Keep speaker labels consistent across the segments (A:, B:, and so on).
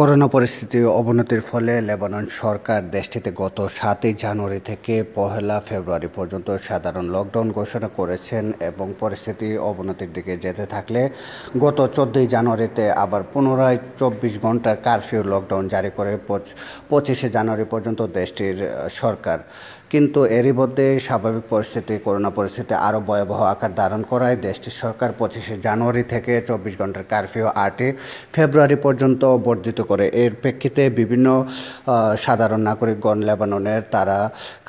A: corona পরিস্থিতি অবনতির ফলে লেবানন সরকার দেশটিতে গত সাতই জানুয়ারি থেকে পহেলা ফেব্রুয়ারি পর্যন্ত সাধারণ লকডাউন ঘোষণা করেছেন এবং পরিস্থিতি অবনতির দিকে যেতে থাকলে গত চোদ্দই জানুয়ারিতে আবার পুনরায় চব্বিশ ঘন্টার কারফিউ লকডাউন জারি করে পঁচিশে জানুয়ারি পর্যন্ত দেশটির সরকার কিন্তু এরই মধ্যে স্বাভাবিক পরিস্থিতি করোনা পরিস্থিতি আরও ভয়াবহ আকার ধারণ করায় দেশটির সরকার পঁচিশে জানুয়ারি থেকে চব্বিশ ঘন্টার কারফিউ আটই ফেব্রুয়ারি পর্যন্ত বর্ধিত করে এর প্রেক্ষিতে বিভিন্ন সাধারণ নাগরিকগণ লেবাননের তারা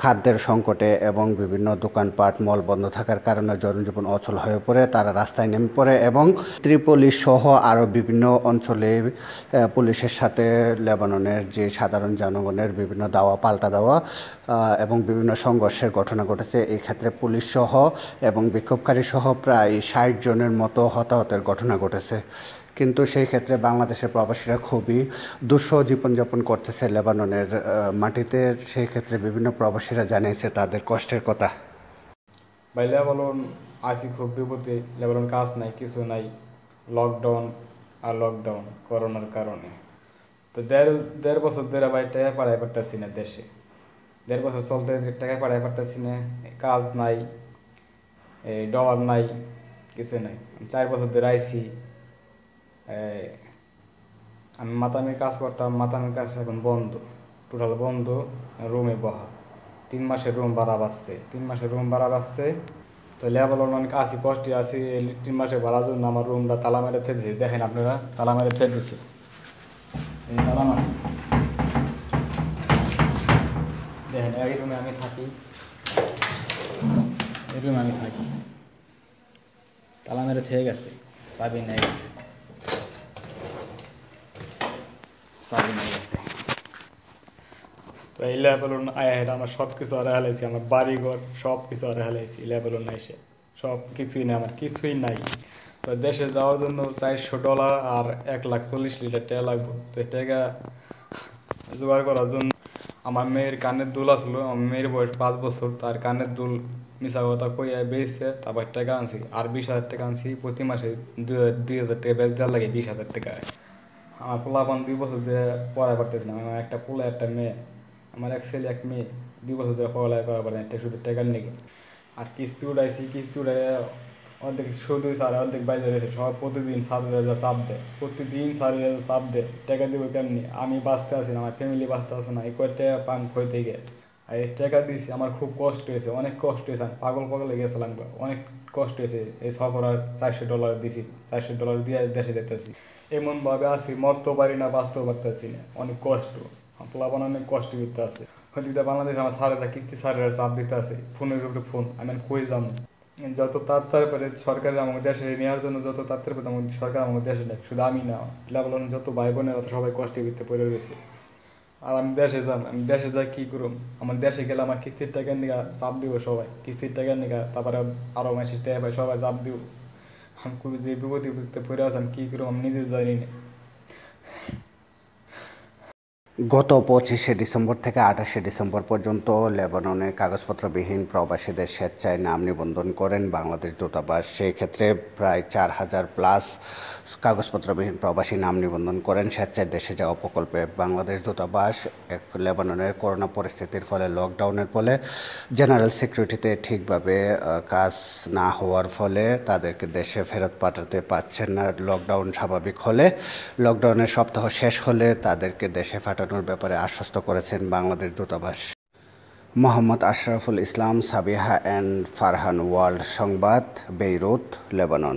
A: খাদ্যের সংকটে এবং বিভিন্ন দোকানপাট মল বন্ধ থাকার কারণে জনজীবন অচল হয়ে পড়ে তারা রাস্তায় নেমে পড়ে এবং ত্রিপলি সহ আরও বিভিন্ন অঞ্চলে পুলিশের সাথে লেবাননের যে সাধারণ জনগণের বিভিন্ন দাওয়া পাল্টা দেওয়া এবং বিভিন্ন সংঘর্ষের ঘটনা ঘটেছে এই ক্ষেত্রে পুলিশ সহ এবং বিক্ষোভকারী সহ প্রায় ষাট জনের মতো হতাহতের ঘটনা ঘটেছে কিন্তু সেই ক্ষেত্রে বাংলাদেশের প্রবাসীরা খুবই দুঃসহ জীবনযাপন করতেছে লেবাননের মাটিতে সেই ক্ষেত্রে বিভিন্ন প্রবাসীরা জানিয়েছে তাদের কষ্টের কথা
B: ভাই লেবানন আসি খুব বিপদে লেবানন কাজ নাই কিছু নাই লকডাউন আর লকডাউন করোনার কারণে তো দেড় দেড় বছর ধরে ভাই টাকা পাড়াই পারতেছি না দেশে দেড় বছর চলতে টাকা পাড়াই পারতেছি না কাজ নাই ডলার নাই কিছু নাই চার বছর ধরে আইসি আমি মাতামের কাজ করতাম মাতামের কাজ এখন বন্ধ টোটাল বন্ধ রুমে বহা তিন মাসের রুম ভাড়া বাড়ছে তিন মাসের রুম ভাড়া বাড়ছে তো লেবার অনেক আসি কষ্টে আসি তিন মাসে ভাড়ার জন্য আমার রুমটা তালা মেরে ফেলছে দেখেন আপনারা তালা মেরে ফেল তালা দেখেন এই রুমে আমি থাকি এই রুমে আমি থাকি তালা মেরে থেকে গেছে চাবি নিয়ে গেছে চাবি নিয়ে গেছে তো এই লেভেলন আয়া হেরা আমার সব কিছু আর হেলাইছি আমার বাড়িঘর সব কিছু আর হেলাইছি লেভেল ওন এসে সব কিছুই নেই আমার কিছুই নাই তো দেশে যাওয়ার জন্য চারশো ডলার আর এক লাখ চল্লিশ লিটার টাকা লাগবে তো টাকা জোগাড় করার জন্য আমার মেয়ের কানের দুল আসলো আমার মেয়ের বয়স পাঁচ বছর তার কানের দুল মিশা কথা কইয়া বেচছে তারপর টাকা আনছি আর বিশ হাজার টাকা আনছি প্রতি মাসে দুই হাজার টাকা বেচ দেওয়ার লাগে বিশ হাজার টাকা আমার পোলা বান দুই বছর ধরে পড়ায় পারতেছিলাম আমার একটা পোলা একটা মেয়ে আমার এক ছেলে এক মেয়ে দুই বছর ধরে পড়ালেখা করা পারে না শুধু টাকার নিকে আর কিস্তি উঠাইছি কিস্তি উড়াই অর্ধেক শুধু স্যার অর্ধেক বাইরে রয়েছে সবাই প্রতিদিন স্যারের হাজার চাপ দেয় প্রতিদিন স্যারের হাজার চাপ দেয় টাকা দেবো কেমনি আমি বাঁচতে আসি না আমার ফ্যামিলি বাঁচতে আসে না এই কয়টা পান খই থেকে আর এই ট্রেকার দিয়েছি আমার খুব কষ্ট হয়েছে অনেক কষ্ট হয়েছে পাগল পাগলে গেছিলাম অনেক কষ্ট হয়েছে এই সফরার চারশো ডলার দিছি চারশো ডলার দিয়ে দেশে যেতেছি এমনভাবে আছি মরতেও পারি না বাঁচতেও পারতেছি না অনেক কষ্ট প্লাবন অনেক কষ্ট করতে আছে হয়তো বাংলাদেশ আমার সারেরা কিস্তি সারেরা চাপ দিতে আছে ফোনের উপরে ফোন আমি কই যাম যত তাড়াতাড়ি পারে সরকার আমাকে দেশে নেওয়ার জন্য যত তাড়াতাড়ি পারে আমাদের সরকার আমাকে দেশে নেয় শুধু আমি না প্লাবন যত ভাই অত সবাই কষ্ট করতে পড়ে রয়েছে আর আমি দেশে যান আমি দেশে যাই কি করুম আমার দেশে গেলে আমার কিস্তির টাকার নিকা চাপ দিব সবাই কিস্তির টাকার নিকা তারপরে আরো মাসের টাকা সবাই চাপ দিব আমি খুবই যে বিপদে পড়ে আছি আমি কী করুম আমি নিজে জানি না
A: গত পঁচিশে ডিসেম্বর থেকে আঠাশে ডিসেম্বর পর্যন্ত লেবাননে কাগজপত্রবিহীন প্রবাসীদের স্বেচ্ছায় নাম নিবন্ধন করেন বাংলাদেশ দূতাবাস সেই ক্ষেত্রে প্রায় চার হাজার প্লাস কাগজপত্রবিহীন প্রবাসী নাম নিবন্ধন করেন স্বেচ্ছায় দেশে যাওয়া প্রকল্পে বাংলাদেশ দূতাবাস এক লেবাননের করোনা পরিস্থিতির ফলে লকডাউনের ফলে জেনারেল সিকিউরিটিতে ঠিকভাবে কাজ না হওয়ার ফলে তাদেরকে দেশে ফেরত পাঠাতে পারছেন না লকডাউন স্বাভাবিক হলে লকডাউনের সপ্তাহ শেষ হলে তাদেরকে দেশে পাঠানো ঘটানোর ব্যাপারে আশ্বস্ত করেছেন বাংলাদেশ দূতাবাস মোহাম্মদ আশরাফুল ইসলাম সাবিহা অ্যান্ড ফারহান ওয়ার্ল্ড সংবাদ বেইরুত লেবানন